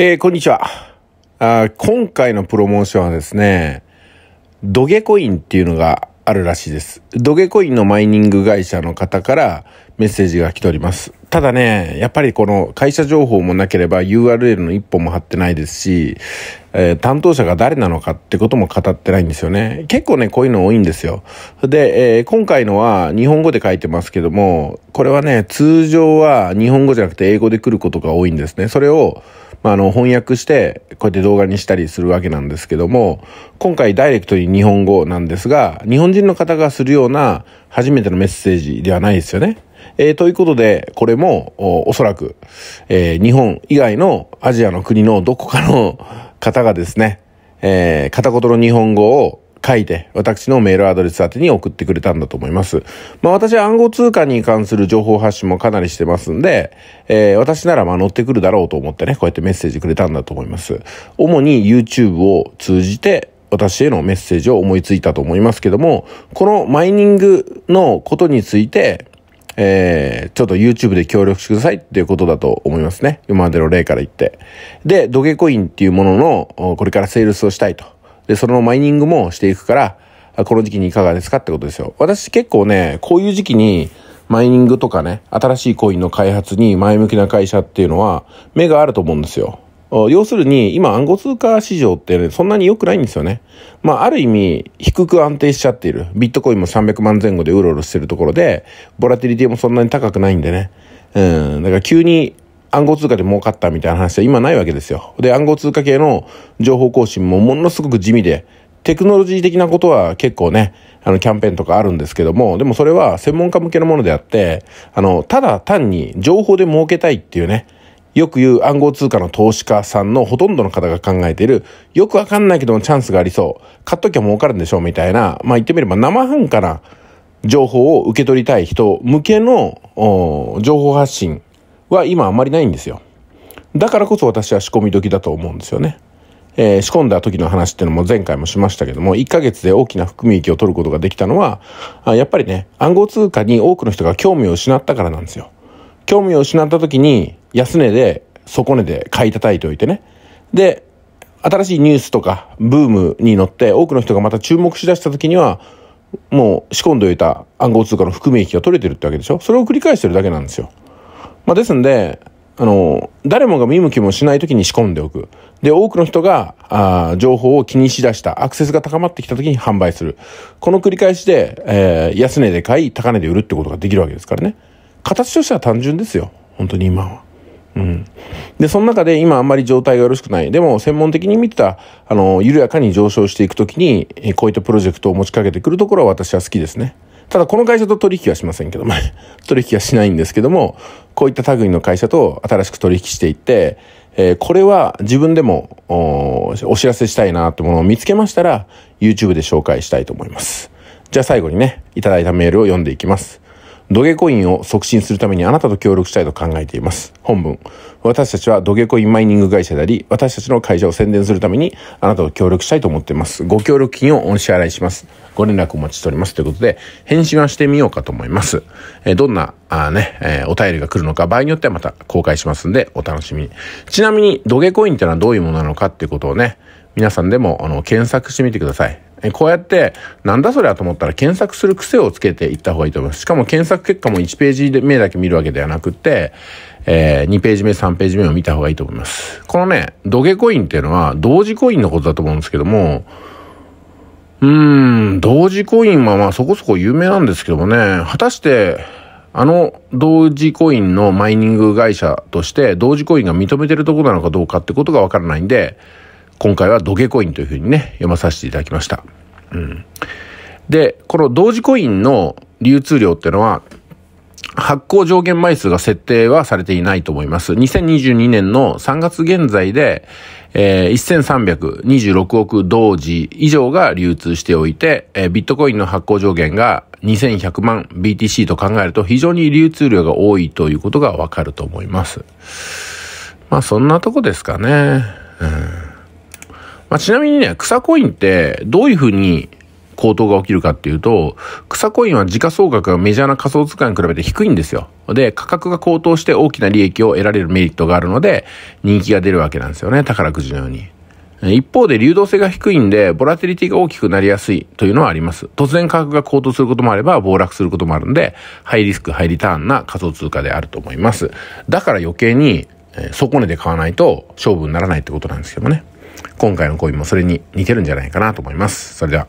えー、こんにちはあ。今回のプロモーションはですね、土下コインっていうのがあるらしいです。土下コインのマイニング会社の方からメッセージが来ております。ただね、やっぱりこの会社情報もなければ URL の一本も貼ってないですし、えー、担当者が誰なのかってことも語ってないんですよね。結構ね、こういうの多いんですよ。で、えー、今回のは日本語で書いてますけども、これはね、通常は日本語じゃなくて英語で来ることが多いんですね。それを、まあ、あの、翻訳して、こうやって動画にしたりするわけなんですけども、今回ダイレクトに日本語なんですが、日本人の方がするような初めてのメッセージではないですよね。えー、ということで、これもおそらく、えー、日本以外のアジアの国のどこかの方がですね、えー、片言の日本語を書いて、私のメールアドレス宛てに送ってくれたんだと思います。まあ私は暗号通貨に関する情報発信もかなりしてますんで、えー、私ならまあ乗ってくるだろうと思ってね、こうやってメッセージくれたんだと思います。主に YouTube を通じて、私へのメッセージを思いついたと思いますけども、このマイニングのことについて、えー、ちょっと YouTube で協力してくださいっていうことだと思いますね。今までの例から言って。で、土下コインっていうものの、これからセールスをしたいと。で、そのマイニングもしていくから、この時期にいかがですかってことですよ。私結構ね、こういう時期に、マイニングとかね、新しいコインの開発に前向きな会社っていうのは、目があると思うんですよ。要するに、今暗号通貨市場って、ね、そんなに良くないんですよね。まあ、ある意味、低く安定しちゃっている。ビットコインも300万前後でうろうろしてるところで、ボラティリティもそんなに高くないんでね。うん、だから急に暗号通貨で儲かったみたいな話は今ないわけですよ。で、暗号通貨系の情報更新もものすごく地味で、テクノロジー的なことは結構ね、あの、キャンペーンとかあるんですけども、でもそれは専門家向けのものであって、あの、ただ単に情報で儲けたいっていうね、よく言う暗号通貨の投資家さんのほとんどの方が考えている、よくわかんないけどもチャンスがありそう、買っときゃ儲かるんでしょうみたいな、まあ言ってみれば生半可な情報を受け取りたい人向けの情報発信は今あまりないんですよ。だからこそ私は仕込み時だと思うんですよね。えー、仕込んだ時の話っていうのも前回もしましたけども、1ヶ月で大きな含み益を取ることができたのは、あやっぱりね、暗号通貨に多くの人が興味を失ったからなんですよ。興味を失った時に、安値で底値で買い叩いておいてねで新しいニュースとかブームに乗って多くの人がまた注目しだした時にはもう仕込んでおいた暗号通貨の含み益が取れてるってわけでしょそれを繰り返してるだけなんですよ。まあ、ですんであの誰もが見向きもしない時に仕込んでおくで多くの人があ情報を気にしだしたアクセスが高まってきた時に販売するこの繰り返しで、えー、安値で買い高値で売るってことができるわけですからね形としては単純ですよ本当に今は。うん。で、その中で今あんまり状態がよろしくない。でも、専門的に見てた、あの、緩やかに上昇していくときに、こういったプロジェクトを持ちかけてくるところは私は好きですね。ただ、この会社と取引はしませんけども、取引はしないんですけども、こういった類の会社と新しく取引していって、えー、これは自分でもお知らせしたいなってものを見つけましたら、YouTube で紹介したいと思います。じゃあ最後にね、いただいたメールを読んでいきます。土下コインを促進するためにあなたと協力したいと考えています。本文。私たちは土下コインマイニング会社であり、私たちの会社を宣伝するためにあなたと協力したいと思っています。ご協力金をお支払いします。ご連絡お待ちしております。ということで、返信はしてみようかと思います。えどんな、あね、えお便りが来るのか、場合によってはまた公開しますんで、お楽しみに。ちなみに、土下コインってのはどういうものなのかっていうことをね、皆さんでも、あの、検索してみてください。えこうやって、なんだそれはと思ったら検索する癖をつけていった方がいいと思います。しかも検索結果も1ページ目だけ見るわけではなくて、えー、2ページ目、3ページ目を見た方がいいと思います。このね、土下コインっていうのは、同時コインのことだと思うんですけども、うーん、同時コインはまあそこそこ有名なんですけどもね、果たして、あの同時コインのマイニング会社として同時コインが認めてるところなのかどうかってことがわからないんで、今回はドゲコインというふうにね、読まさせていただきました。うん。で、この同時コインの流通量っていうのは、発行上限枚数が設定はされていないと思います。2022年の3月現在で、えー、1326億同時以上が流通しておいて、えー、ビットコインの発行上限が2100万 BTC と考えると非常に流通量が多いということがわかると思います。まあそんなとこですかね。うんまあ、ちなみにね、草コインってどういうふうに高騰が起きるかっていうと、草コインは時価総額がメジャーな仮想通貨に比べて低いんですよ。で、価格が高騰して大きな利益を得られるメリットがあるので、人気が出るわけなんですよね、宝くじのように。一方で流動性が低いんで、ボラティリティが大きくなりやすいというのはあります。突然価格が高騰することもあれば、暴落することもあるんで、ハイリスク、ハイリターンな仮想通貨であると思います。だから余計に、底値で買わないと勝負にならないってことなんですけどね。今回の恋もそれに似てるんじゃないかなと思います。それでは。